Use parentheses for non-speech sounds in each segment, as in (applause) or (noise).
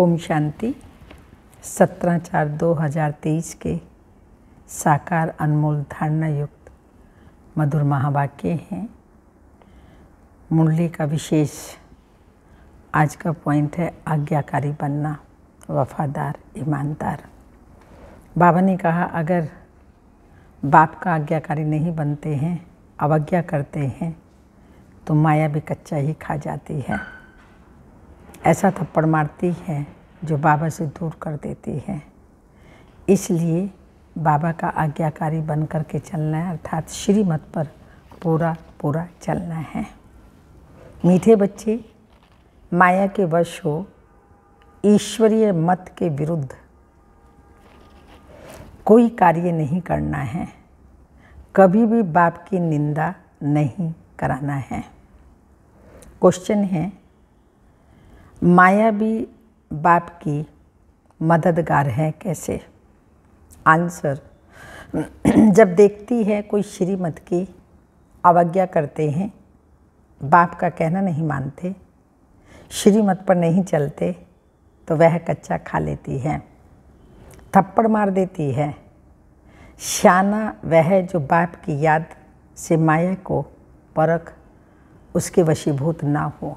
ओम शांति सत्रह चार दो हजार तेईस के साकार अनमोल धारणा युक्त मधुर महावाक्य हैं मुरली का विशेष आज का पॉइंट है आज्ञाकारी बनना वफादार ईमानदार बाबा ने कहा अगर बाप का आज्ञाकारी नहीं बनते हैं अवज्ञा करते हैं तो माया भी कच्चा ही खा जाती है ऐसा थप्पड़ मारती है जो बाबा से दूर कर देती है इसलिए बाबा का आज्ञाकारी बन कर के चलना है अर्थात श्रीमत पर पूरा पूरा चलना है मीठे बच्चे माया के वश हो ईश्वरीय मत के विरुद्ध कोई कार्य नहीं करना है कभी भी बाप की निंदा नहीं कराना है क्वेश्चन है माया भी बाप की मददगार है कैसे आंसर (clears throat) जब देखती है कोई श्रीमत की अवज्ञा करते हैं बाप का कहना नहीं मानते श्रीमत पर नहीं चलते तो वह कच्चा खा लेती है थप्पड़ मार देती है श्याना वह जो बाप की याद से माया को परख उसके वशीभूत ना हो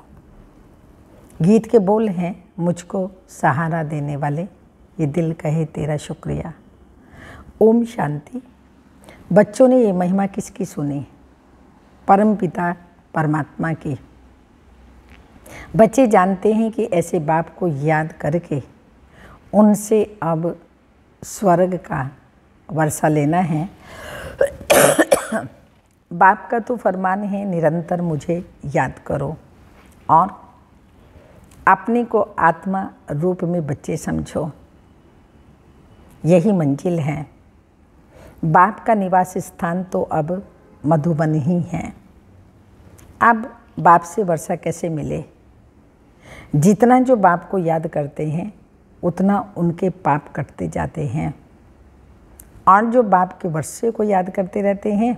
गीत के बोल हैं मुझको सहारा देने वाले ये दिल कहे तेरा शुक्रिया ओम शांति बच्चों ने ये महिमा किसकी सुनी परम पिता परमात्मा की बच्चे जानते हैं कि ऐसे बाप को याद करके उनसे अब स्वर्ग का वर्षा लेना है बाप का तो फरमान है निरंतर मुझे याद करो और अपने को आत्मा रूप में बच्चे समझो यही मंजिल है बाप का निवास स्थान तो अब मधुबन ही है अब बाप से वर्षा कैसे मिले जितना जो बाप को याद करते हैं उतना उनके पाप कटते जाते हैं और जो बाप के वर्षे को याद करते रहते हैं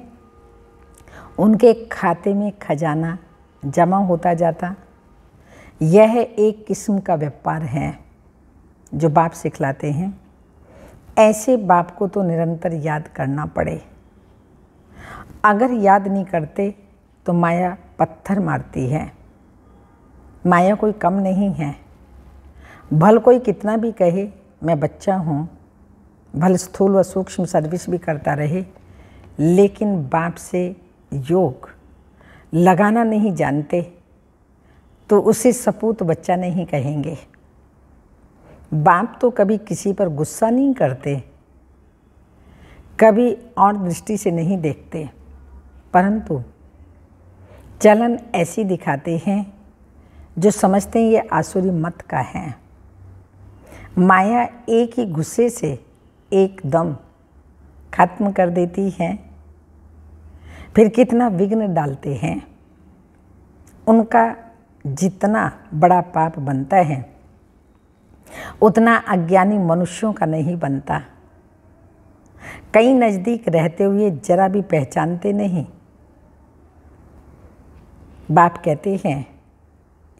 उनके खाते में खजाना जमा होता जाता यह एक किस्म का व्यापार है जो बाप सिखलाते हैं ऐसे बाप को तो निरंतर याद करना पड़े अगर याद नहीं करते तो माया पत्थर मारती है माया कोई कम नहीं है भल कोई कितना भी कहे मैं बच्चा हूँ भल स्थूल व सूक्ष्म सर्विस भी करता रहे लेकिन बाप से योग लगाना नहीं जानते तो उसे सपूत बच्चा नहीं कहेंगे बाप तो कभी किसी पर गुस्सा नहीं करते कभी और दृष्टि से नहीं देखते परंतु चलन ऐसी दिखाते हैं जो समझते हैं ये आसुरी मत का है माया एक ही गुस्से से एकदम खत्म कर देती है फिर कितना विघ्न डालते हैं उनका जितना बड़ा पाप बनता है उतना अज्ञानी मनुष्यों का नहीं बनता कई नज़दीक रहते हुए जरा भी पहचानते नहीं बाप कहते हैं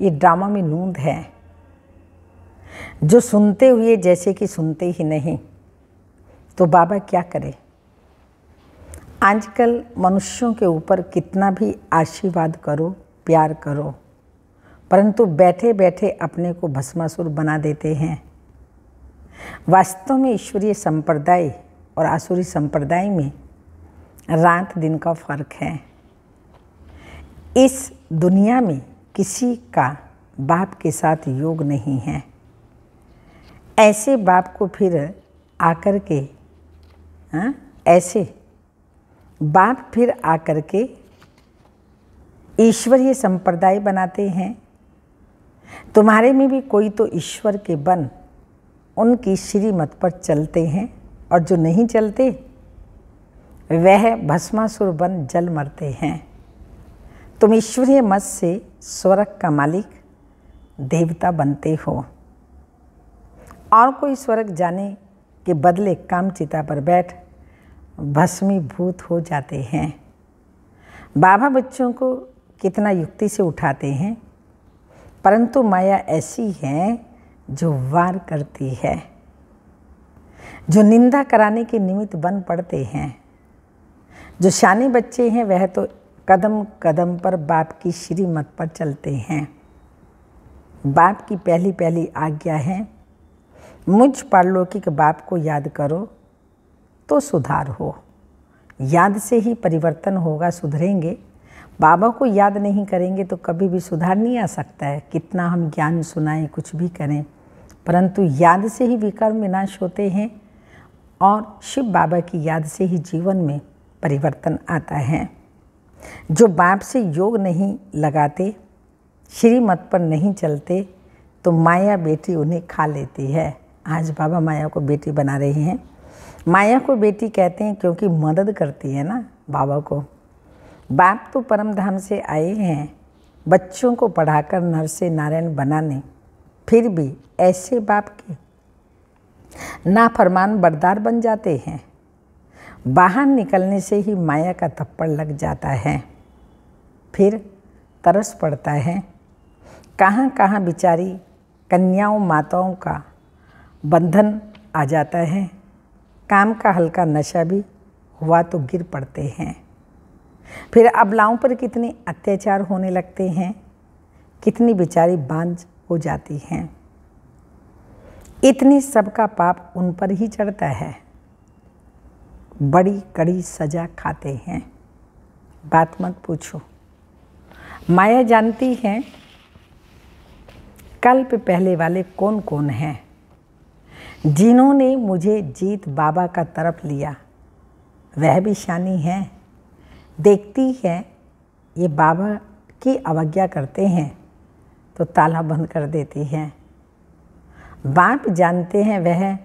ये ड्रामा में नूंद है जो सुनते हुए जैसे कि सुनते ही नहीं तो बाबा क्या करे आजकल मनुष्यों के ऊपर कितना भी आशीर्वाद करो प्यार करो परंतु बैठे बैठे अपने को भस्मासुर बना देते हैं वास्तव में ईश्वरीय संप्रदाय और आसुरी संप्रदाय में रात दिन का फर्क है इस दुनिया में किसी का बाप के साथ योग नहीं है ऐसे बाप को फिर आकर के हाँ ऐसे बाप फिर आकर के ईश्वरीय संप्रदाय बनाते हैं तुम्हारे में भी कोई तो ईश्वर के बन उनकी श्रीमत पर चलते हैं और जो नहीं चलते वह भस्मासुर बन जल मरते हैं तुम ईश्वरीय मत से स्वर्ग का मालिक देवता बनते हो और कोई स्वर्ग जाने के बदले कामचिता पर बैठ भस्मीभूत हो जाते हैं बाबा बच्चों को कितना युक्ति से उठाते हैं परंतु माया ऐसी है जो वार करती है जो निंदा कराने के निमित्त बन पड़ते हैं जो शानी बच्चे हैं वह तो कदम कदम पर बाप की श्रीमत पर चलते हैं बाप की पहली पहली आज्ञा है मुझ पारलौकिक बाप को याद करो तो सुधार हो याद से ही परिवर्तन होगा सुधरेंगे बाबा को याद नहीं करेंगे तो कभी भी सुधार नहीं आ सकता है कितना हम ज्ञान सुनाएं कुछ भी करें परंतु याद से ही विकर्म विनाश होते हैं और शिव बाबा की याद से ही जीवन में परिवर्तन आता है जो बाप से योग नहीं लगाते श्रीमत पर नहीं चलते तो माया बेटी उन्हें खा लेती है आज बाबा माया को बेटी बना रहे हैं माया को बेटी कहते हैं क्योंकि मदद करती है ना बाबा को बाप तो परम धाम से आए हैं बच्चों को पढ़ाकर नर से नारायण बनाने फिर भी ऐसे बाप के नाफरमान बरदार बन जाते हैं बाहर निकलने से ही माया का थप्पड़ लग जाता है फिर तरस पड़ता है कहाँ कहाँ बिचारी कन्याओं माताओं का बंधन आ जाता है काम का हल्का नशा भी हुआ तो गिर पड़ते हैं फिर अबलाओं पर कितने अत्याचार होने लगते हैं कितनी बेचारी बांझ हो जाती हैं इतने सबका पाप उन पर ही चढ़ता है बड़ी कड़ी सजा खाते हैं बात मत पूछो माया जानती है कल्प पहले वाले कौन कौन हैं जिन्होंने मुझे जीत बाबा का तरफ लिया वह भी शानी है देखती है ये बाबा की अवज्ञा करते हैं तो ताला बंद कर देती है बाप जानते हैं वह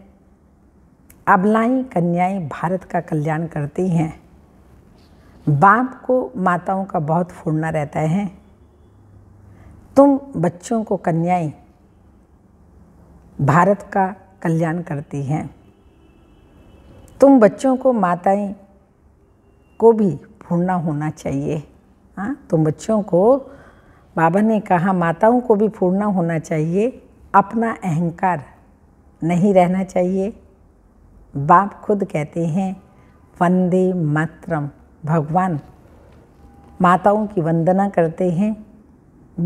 अबलाई कन्याएं भारत का कल्याण करती हैं बाप को माताओं का बहुत फूड़ना रहता है तुम बच्चों को कन्याएं भारत का कल्याण करती हैं तुम बच्चों को माताएं को भी ढूंढना होना चाहिए हाँ तो बच्चों को बाबा ने कहा माताओं को भी फूड़ना होना चाहिए अपना अहंकार नहीं रहना चाहिए बाप खुद कहते हैं वंदे मातरम भगवान माताओं की वंदना करते हैं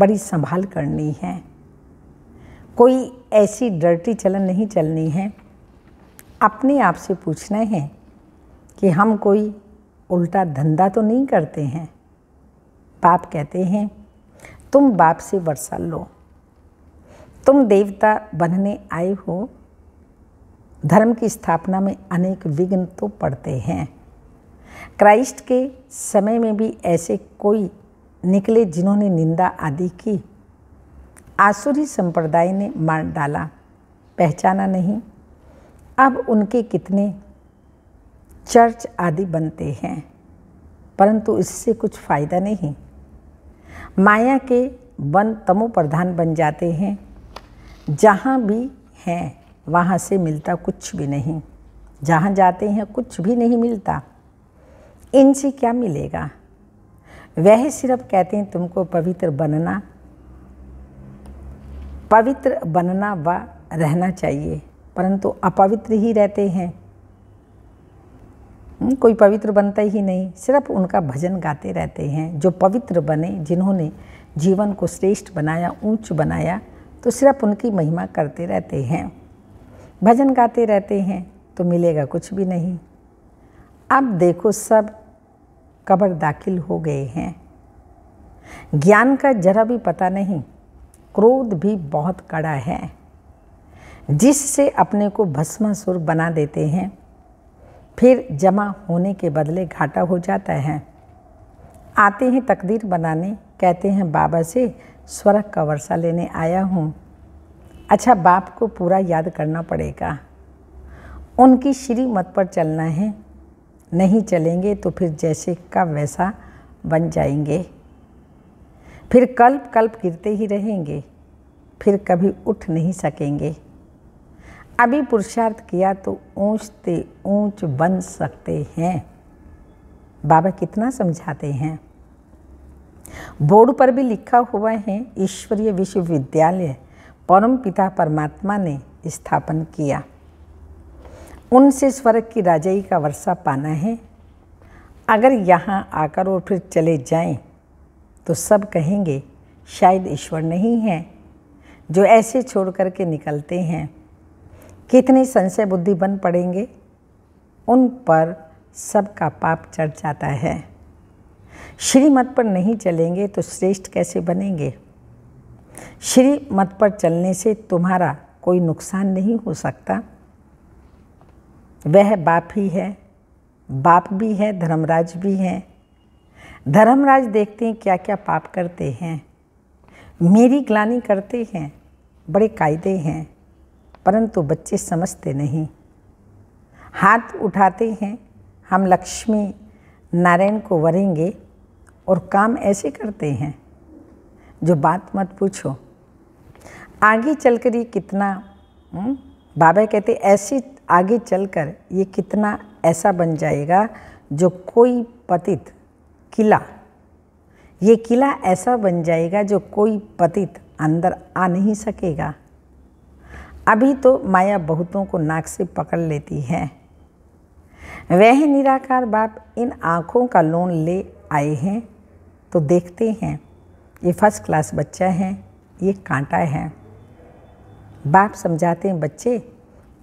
बड़ी संभाल करनी है कोई ऐसी डर्टी चलन नहीं चलनी है अपने आप से पूछना है कि हम कोई उल्टा धंधा तो नहीं करते हैं बाप कहते हैं तुम बाप से वर्षा लो तुम देवता बनने आए हो धर्म की स्थापना में अनेक विघ्न तो पड़ते हैं क्राइस्ट के समय में भी ऐसे कोई निकले जिन्होंने निंदा आदि की आसुरी संप्रदाय ने मार डाला पहचाना नहीं अब उनके कितने चर्च आदि बनते हैं परंतु इससे कुछ फायदा नहीं माया के वन तमो प्रधान बन जाते हैं जहाँ भी हैं वहाँ से मिलता कुछ भी नहीं जहाँ जाते हैं कुछ भी नहीं मिलता इनसे क्या मिलेगा वह सिर्फ कहते हैं तुमको पवित्र बनना पवित्र बनना व रहना चाहिए परंतु अपवित्र ही रहते हैं हम्म, कोई पवित्र बनता ही नहीं सिर्फ उनका भजन गाते रहते हैं जो पवित्र बने जिन्होंने जीवन को श्रेष्ठ बनाया ऊंच बनाया तो सिर्फ उनकी महिमा करते रहते हैं भजन गाते रहते हैं तो मिलेगा कुछ भी नहीं अब देखो सब कबर दाखिल हो गए हैं ज्ञान का जरा भी पता नहीं क्रोध भी बहुत कड़ा है जिससे अपने को भस्मासुर बना देते हैं फिर जमा होने के बदले घाटा हो जाता है आते हैं तकदीर बनाने कहते हैं बाबा से स्वर्ग का वर्षा लेने आया हूँ अच्छा बाप को पूरा याद करना पड़ेगा उनकी श्री मत पर चलना है नहीं चलेंगे तो फिर जैसे का वैसा बन जाएंगे फिर कल्प कल्प गिरते ही रहेंगे फिर कभी उठ नहीं सकेंगे अभी पुरुषार्थ किया तो ते ऊंच बन सकते हैं बाबा कितना समझाते हैं बोर्ड पर भी लिखा हुआ है ईश्वरीय विश्वविद्यालय परम पिता परमात्मा ने स्थापन किया उनसे स्वर्ग की राजाई का वर्षा पाना है अगर यहाँ आकर और फिर चले जाएं, तो सब कहेंगे शायद ईश्वर नहीं है जो ऐसे छोड़ कर के निकलते हैं कितने संशय बुद्धि बन पड़ेंगे उन पर सबका पाप चढ़ जाता है श्रीमत पर नहीं चलेंगे तो श्रेष्ठ कैसे बनेंगे श्रीमत पर चलने से तुम्हारा कोई नुकसान नहीं हो सकता वह बाप ही है बाप भी है धर्मराज भी हैं धर्मराज देखते हैं क्या क्या पाप करते हैं मेरी ग्लानी करते हैं बड़े कायदे हैं परंतु बच्चे समझते नहीं हाथ उठाते हैं हम लक्ष्मी नारायण को वरेंगे और काम ऐसे करते हैं जो बात मत पूछो आगे चल कर ये कितना हुँ? हम्म, बाबा कहते ऐसे आगे चलकर ये कितना ऐसा बन जाएगा जो कोई पतित किला ये किला ऐसा बन जाएगा जो कोई पतित अंदर आ नहीं सकेगा अभी तो माया बहुतों को नाक से पकड़ लेती है वह निराकार बाप इन आँखों का लोन ले आए हैं तो देखते हैं ये फर्स्ट क्लास बच्चा है ये कांटा है बाप समझाते हैं बच्चे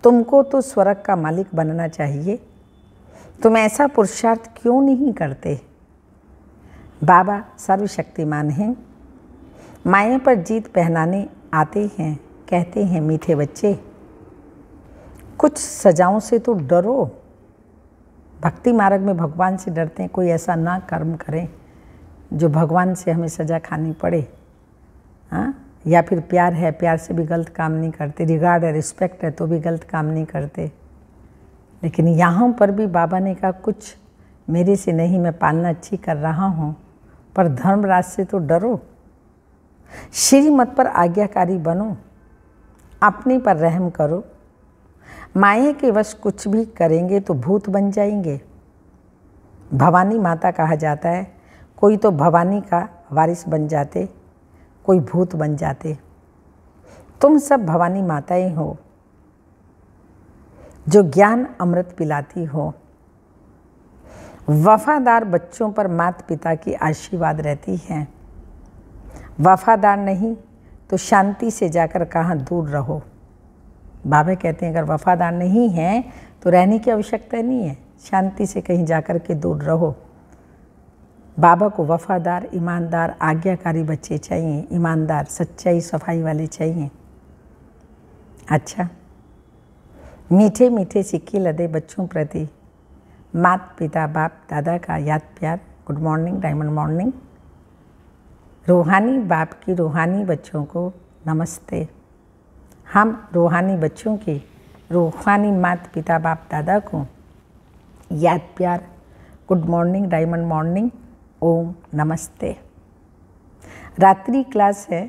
तुमको तो स्वर्ग का मालिक बनना चाहिए तुम ऐसा पुरुषार्थ क्यों नहीं करते बाबा सर्वशक्तिमान हैं माया पर जीत पहनाने आते हैं कहते हैं मीठे बच्चे कुछ सजाओं से तो डरो भक्ति मार्ग में भगवान से डरते हैं कोई ऐसा ना कर्म करें जो भगवान से हमें सजा खानी पड़े हाँ या फिर प्यार है प्यार से भी गलत काम नहीं करते रिगार्ड है रिस्पेक्ट है तो भी गलत काम नहीं करते लेकिन यहाँ पर भी बाबा ने कहा कुछ मेरे से नहीं मैं पालना अच्छी कर रहा हूँ पर धर्मराज से तो डरो श्रीमत पर आज्ञाकारी बनो अपने पर रहम करो माया के वश कुछ भी करेंगे तो भूत बन जाएंगे भवानी माता कहा जाता है कोई तो भवानी का वारिस बन जाते कोई भूत बन जाते तुम सब भवानी माताएं हो जो ज्ञान अमृत पिलाती हो वफादार बच्चों पर माता पिता की आशीर्वाद रहती है वफादार नहीं तो शांति से जाकर कहाँ दूर रहो बाबे कहते हैं अगर वफादार नहीं हैं तो रहने की आवश्यकता नहीं है शांति से कहीं जाकर के दूर रहो बाबा को वफादार ईमानदार आज्ञाकारी बच्चे चाहिए ईमानदार सच्चाई सफाई वाले चाहिए अच्छा मीठे मीठे सिक्के लदे बच्चों प्रति मात पिता बाप दादा का याद प्यार गुड मॉर्निंग डायमंड मॉर्निंग रूहानी बाप की रूहानी बच्चों को नमस्ते हम रूहानी बच्चों की रूहानी मात पिता बाप दादा को याद प्यार गुड मॉर्निंग डायमंड मॉर्निंग ओम नमस्ते रात्रि क्लास है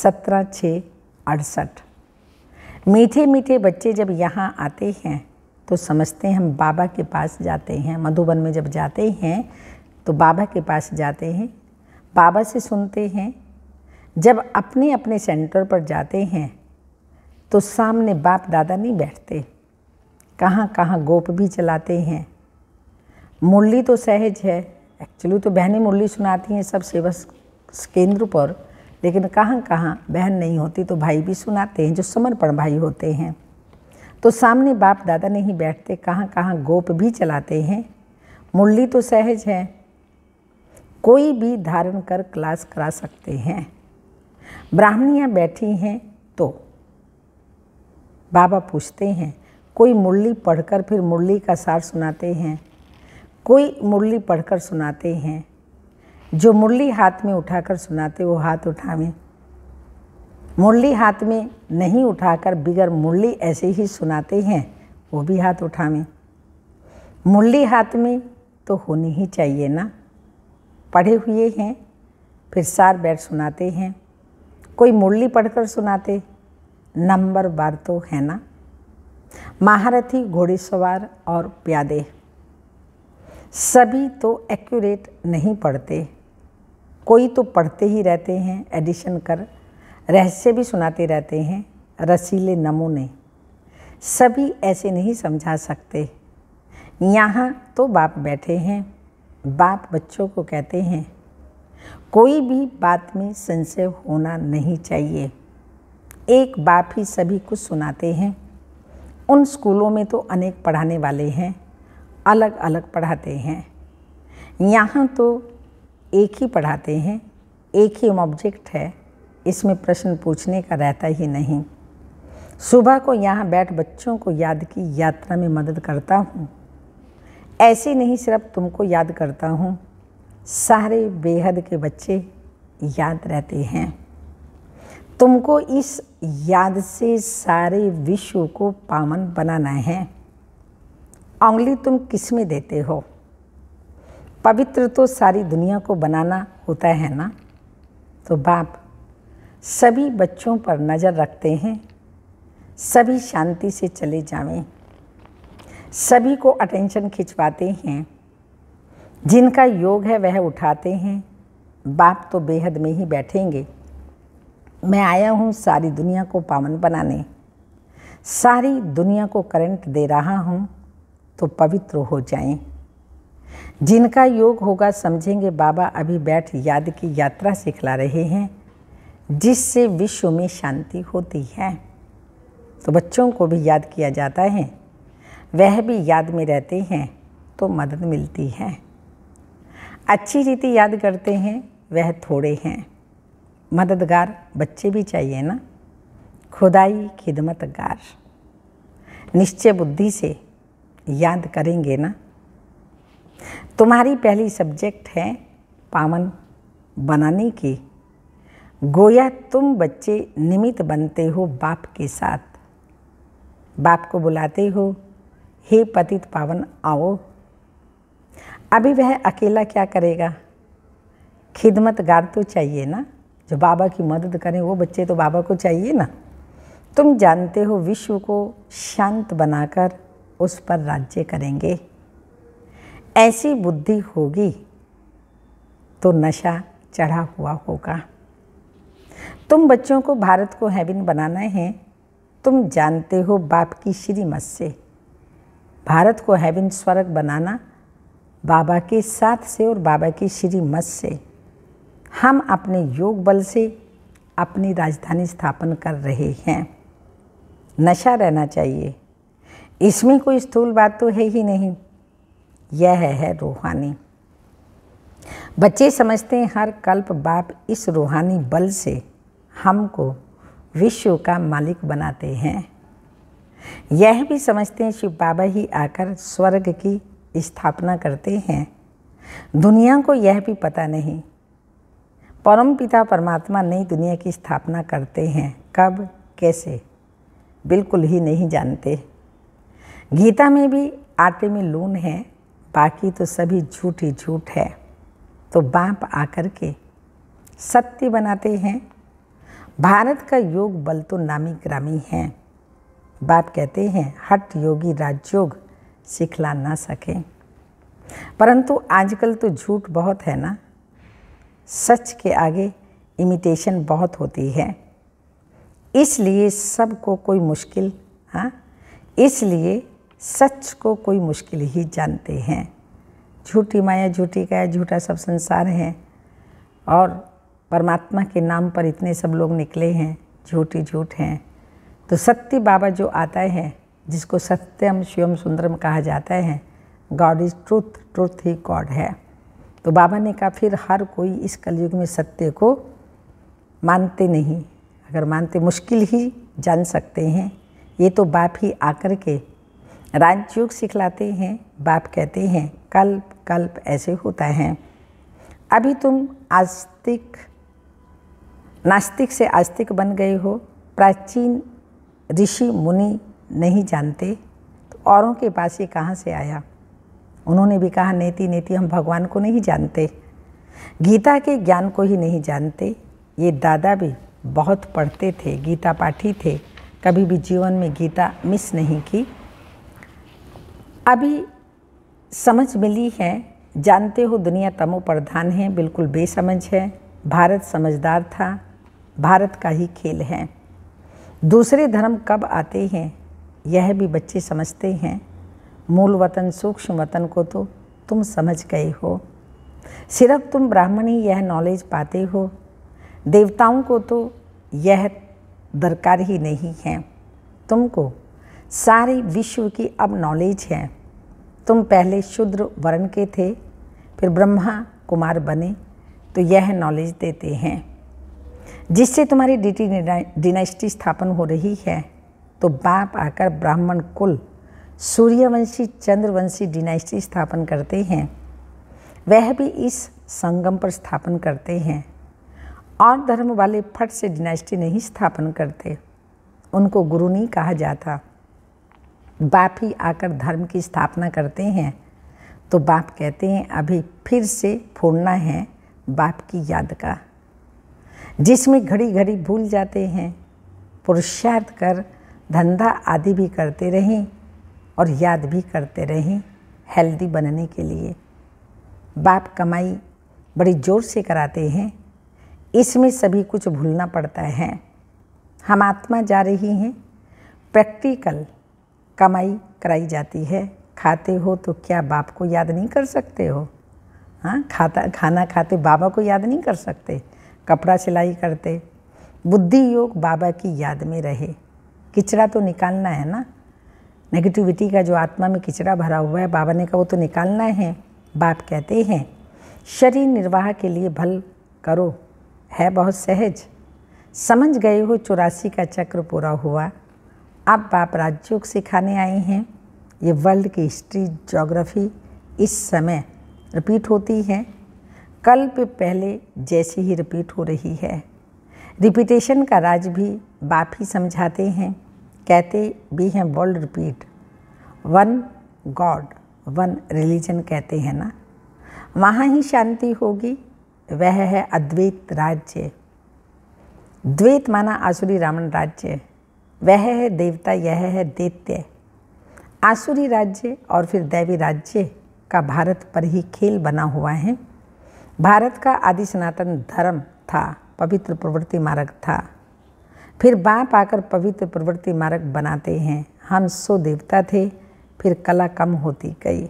सत्रह छः अड़सठ मीठे मीठे बच्चे जब यहाँ आते हैं तो समझते हैं हम बाबा के पास जाते हैं मधुबन में जब जाते हैं तो बाबा के पास जाते हैं बाबा से सुनते हैं जब अपने अपने सेंटर पर जाते हैं तो सामने बाप दादा नहीं बैठते कहाँ कहाँ गोप भी चलाते हैं मुरली तो सहज है एक्चुअली तो बहनें मुरली सुनाती हैं सब सेवा केंद्र पर लेकिन कहाँ कहाँ बहन नहीं होती तो भाई भी सुनाते हैं जो समर्पण भाई होते हैं तो सामने बाप दादा नहीं बैठते कहाँ कहाँ गोप भी चलाते हैं मुरली तो सहज है कोई भी धारण कर क्लास करा सकते हैं ब्राह्मणियाँ बैठी हैं तो बाबा पूछते हैं कोई मुरली पढ़कर फिर मुरली का सार सुनाते हैं कोई मुरली पढ़कर सुनाते हैं जो मुरली हाथ में उठाकर सुनाते वो हाथ उठावें मुरली हाथ में नहीं उठाकर बिगर मुरली ऐसे ही सुनाते हैं वो भी हाथ उठावें मुरली हाथ में तो होनी ही चाहिए ना पढ़े हुए हैं फिर सार बैठ सुनाते हैं कोई मुरली पढ़कर सुनाते नंबर बार तो है ना महारथी घोड़ेसवार और प्यादे सभी तो एक्यूरेट नहीं पढ़ते कोई तो पढ़ते ही रहते हैं एडिशन कर रहस्य भी सुनाते रहते हैं रसीले नमूने सभी ऐसे नहीं समझा सकते यहाँ तो बाप बैठे हैं बाप बच्चों को कहते हैं कोई भी बात में संशय होना नहीं चाहिए एक बाप ही सभी कुछ सुनाते हैं उन स्कूलों में तो अनेक पढ़ाने वाले हैं अलग अलग पढ़ाते हैं यहाँ तो एक ही पढ़ाते हैं एक ही ऑब्जेक्ट है इसमें प्रश्न पूछने का रहता ही नहीं सुबह को यहाँ बैठ बच्चों को याद की यात्रा में मदद करता हूँ ऐसे नहीं सिर्फ तुमको याद करता हूँ सारे बेहद के बच्चे याद रहते हैं तुमको इस याद से सारे विश्व को पावन बनाना है उंगली तुम किस में देते हो पवित्र तो सारी दुनिया को बनाना होता है ना तो बाप सभी बच्चों पर नज़र रखते हैं सभी शांति से चले जावें सभी को अटेंशन खिंचवाते हैं जिनका योग है वह उठाते हैं बाप तो बेहद में ही बैठेंगे मैं आया हूँ सारी दुनिया को पावन बनाने सारी दुनिया को करंट दे रहा हूँ तो पवित्र हो जाएं। जिनका योग होगा समझेंगे बाबा अभी बैठ याद की यात्रा सिखला रहे हैं जिससे विश्व में शांति होती है तो बच्चों को भी याद किया जाता है वह भी याद में रहते हैं तो मदद मिलती है अच्छी रीति याद करते हैं वह थोड़े हैं मददगार बच्चे भी चाहिए ना खुदाई खिदमतगार निश्चय बुद्धि से याद करेंगे ना तुम्हारी पहली सब्जेक्ट है पावन बनाने की गोया तुम बच्चे निमित बनते हो बाप के साथ बाप को बुलाते हो हे पतित पावन आओ अभी वह अकेला क्या करेगा खिदमत गार तो चाहिए ना जो बाबा की मदद करें वो बच्चे तो बाबा को चाहिए ना तुम जानते हो विश्व को शांत बनाकर उस पर राज्य करेंगे ऐसी बुद्धि होगी तो नशा चढ़ा हुआ होगा तुम बच्चों को भारत को हैविन बनाना है तुम जानते हो बाप की श्रीमत से भारत को हैविन स्वर्ग बनाना बाबा के साथ से और बाबा की श्री मत से हम अपने योग बल से अपनी राजधानी स्थापन कर रहे हैं नशा रहना चाहिए इसमें कोई स्थूल बात तो है ही नहीं यह है, है रूहानी बच्चे समझते हैं हर कल्प बाप इस रूहानी बल से हमको विश्व का मालिक बनाते हैं यह भी समझते हैं शिव बाबा ही आकर स्वर्ग की स्थापना करते हैं दुनिया को यह भी पता नहीं परम पिता परमात्मा नई दुनिया की स्थापना करते हैं कब कैसे बिल्कुल ही नहीं जानते गीता में भी आटे में लून है बाकी तो सभी झूठ ही झूठ है तो बाप आकर के सत्य बनाते हैं भारत का योग बल तो नामी ग्रामी है बाप कहते हैं हट योगी राजयोग सिखला ना सके परंतु आजकल तो झूठ बहुत है ना सच के आगे इमिटेशन बहुत होती है इसलिए सबको कोई मुश्किल हाँ इसलिए सच को कोई मुश्किल ही जानते हैं झूठी माया झूठी का झूठा सब संसार है और परमात्मा के नाम पर इतने सब लोग निकले हैं झूठी झूठ हैं तो सत्य बाबा जो आता है जिसको सत्यम शिवम सुंदरम कहा जाता है गॉड इज़ ट्रूथ ट्रूथ ही गॉड है तो बाबा ने कहा फिर हर कोई इस कलयुग में सत्य को मानते नहीं अगर मानते मुश्किल ही जान सकते हैं ये तो बाप ही आकर के राजयोग सिखलाते हैं बाप कहते हैं कल्प कल्प ऐसे होता है अभी तुम आस्तिक नास्तिक से आस्तिक बन गए हो प्राचीन ऋषि मुनि नहीं जानते तो औरों के पास ये कहाँ से आया उन्होंने भी कहा नेति नेति हम भगवान को नहीं जानते गीता के ज्ञान को ही नहीं जानते ये दादा भी बहुत पढ़ते थे गीता पाठी थे कभी भी जीवन में गीता मिस नहीं की अभी समझ मिली है जानते हो दुनिया तमो प्रधान है बिल्कुल बेसमझ है भारत समझदार था भारत का ही खेल है दूसरे धर्म कब आते हैं यह भी बच्चे समझते हैं मूल वतन सूक्ष्म वतन को तो तुम समझ गए हो सिर्फ तुम ब्राह्मणी यह नॉलेज पाते हो देवताओं को तो यह दरकार ही नहीं है तुमको सारे विश्व की अब नॉलेज है तुम पहले शूद्र वर्ण के थे फिर ब्रह्मा कुमार बने तो यह नॉलेज देते हैं जिससे तुम्हारी डिटी डिनाइस्टी स्थापन हो रही है तो बाप आकर ब्राह्मण कुल सूर्यवंशी चंद्रवंशी डिनाइस्टी स्थापन करते हैं वह भी इस संगम पर स्थापन करते हैं और धर्म वाले फट से डिनाइस्टी नहीं स्थापन करते उनको गुरु नहीं कहा जाता बाप ही आकर धर्म की स्थापना करते हैं तो बाप कहते हैं अभी फिर से फोड़ना है बाप की याद का जिसमें घड़ी घड़ी भूल जाते हैं पुरुषार्थ कर धंधा आदि भी करते रहें और याद भी करते रहें हेल्दी बनने के लिए बाप कमाई बड़ी ज़ोर से कराते हैं इसमें सभी कुछ भूलना पड़ता है हम आत्मा जा रही हैं प्रैक्टिकल कमाई कराई जाती है खाते हो तो क्या बाप को याद नहीं कर सकते हो हाँ खाता खाना खाते बाबा को याद नहीं कर सकते कपड़ा सिलाई करते बुद्धि योग बाबा की याद में रहे किचड़ा तो निकालना है ना नेगेटिविटी का जो आत्मा में किचड़ा भरा हुआ है बाबा ने कहा वो तो निकालना है बाप कहते हैं शरीर निर्वाह के लिए भल करो है बहुत सहज समझ गए हो चौरासी का चक्र पूरा हुआ अब बाप राजयोग सिखाने आए हैं ये वर्ल्ड की हिस्ट्री जोग्राफी इस समय रिपीट होती है कल्प पहले जैसी ही रिपीट हो रही है रिपीटेशन का राज भी बाप ही समझाते हैं कहते भी हैं world repeat one God one religion कहते हैं ना वहाँ ही शांति होगी वह है अद्वैत राज्य द्वैत माना आसुरी रावण राज्य वह है देवता यह है दैत्य आसुरी राज्य और फिर दैवी राज्य का भारत पर ही खेल बना हुआ है भारत का आदि सनातन धर्म था पवित्र प्रवृत्ति मार्ग था फिर बाप आकर पवित्र प्रवृत्ति मार्ग बनाते हैं हम सो देवता थे फिर कला कम होती गई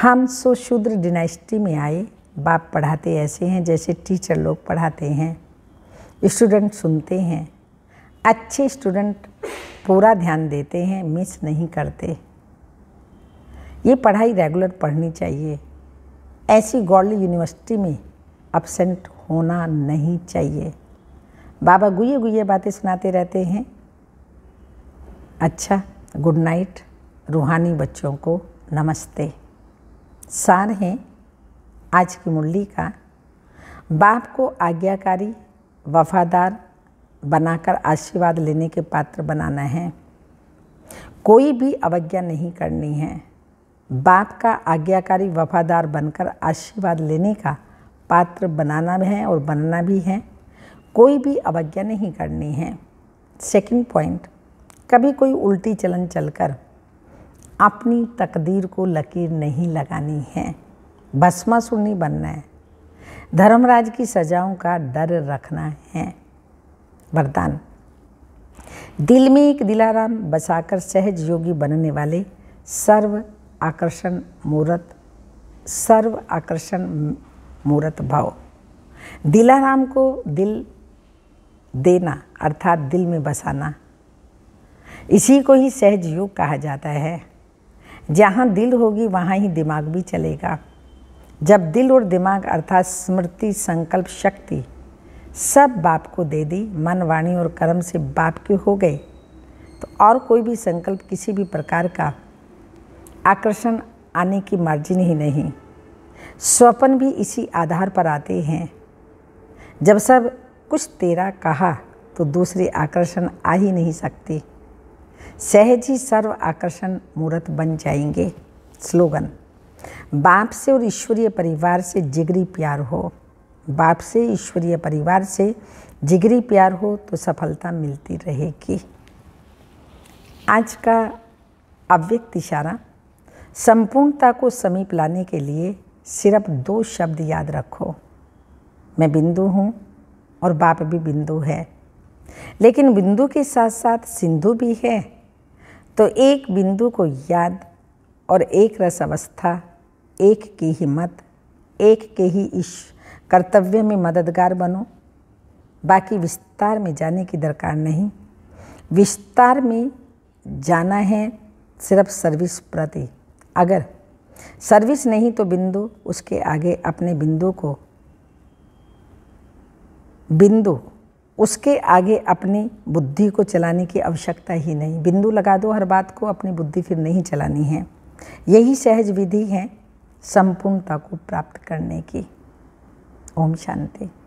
हम सो शूद्र डिनाइस्टी में आए बाप पढ़ाते ऐसे हैं जैसे टीचर लोग पढ़ाते हैं स्टूडेंट सुनते हैं अच्छे स्टूडेंट पूरा ध्यान देते हैं मिस नहीं करते ये पढ़ाई रेगुलर पढ़नी चाहिए ऐसी गॉडली यूनिवर्सिटी में अपसेंट होना नहीं चाहिए बाबा गुए गुए बातें सुनाते रहते हैं अच्छा गुड नाइट रूहानी बच्चों को नमस्ते सार हैं आज की मुरली का बाप को आज्ञाकारी वफादार बनाकर आशीर्वाद लेने के पात्र बनाना है कोई भी अवज्ञा नहीं करनी है बाप का आज्ञाकारी वफादार बनकर आशीर्वाद लेने का पात्र बनाना है और बनना भी है कोई भी अवज्ञा नहीं करनी है सेकंड पॉइंट कभी कोई उल्टी चलन चलकर अपनी तकदीर को लकीर नहीं लगानी है भस्मा सुनी बनना है धर्मराज की सजाओं का डर रखना है वरदान दिल में एक दिलाराम बसाकर सहज योगी बनने वाले सर्व आकर्षण मूर्त सर्व आकर्षण मूर्त भाव दिलाराम को दिल देना अर्थात दिल में बसाना इसी को ही सहज योग कहा जाता है जहाँ दिल होगी वहाँ ही दिमाग भी चलेगा जब दिल और दिमाग अर्थात स्मृति संकल्प शक्ति सब बाप को दे दी मन वाणी और कर्म से बाप के हो गए तो और कोई भी संकल्प किसी भी प्रकार का आकर्षण आने की मार्जिन ही नहीं स्वपन भी इसी आधार पर आते हैं जब सब कुछ तेरा कहा तो दूसरे आकर्षण आ ही नहीं सकते सहज ही सर्व आकर्षण मूर्त बन जाएंगे स्लोगन बाप से और ईश्वरीय परिवार से जिगरी प्यार हो बाप से ईश्वरीय परिवार से जिगरी प्यार हो तो सफलता मिलती रहेगी आज का अव्यक्त इशारा संपूर्णता को समीप लाने के लिए सिर्फ दो शब्द याद रखो मैं बिंदु हूँ और बाप भी बिंदु है लेकिन बिंदु के साथ साथ सिंधु भी है तो एक बिंदु को याद और एक रस अवस्था एक की हिम्मत एक के ही इश कर्तव्य में मददगार बनो बाकी विस्तार में जाने की दरकार नहीं विस्तार में जाना है सिर्फ सर्विस प्रति अगर सर्विस नहीं तो बिंदु उसके आगे अपने बिंदु को बिंदु उसके आगे अपनी बुद्धि को चलाने की आवश्यकता ही नहीं बिंदु लगा दो हर बात को अपनी बुद्धि फिर नहीं चलानी है यही सहज विधि है संपूर्णता को प्राप्त करने की ओम शांति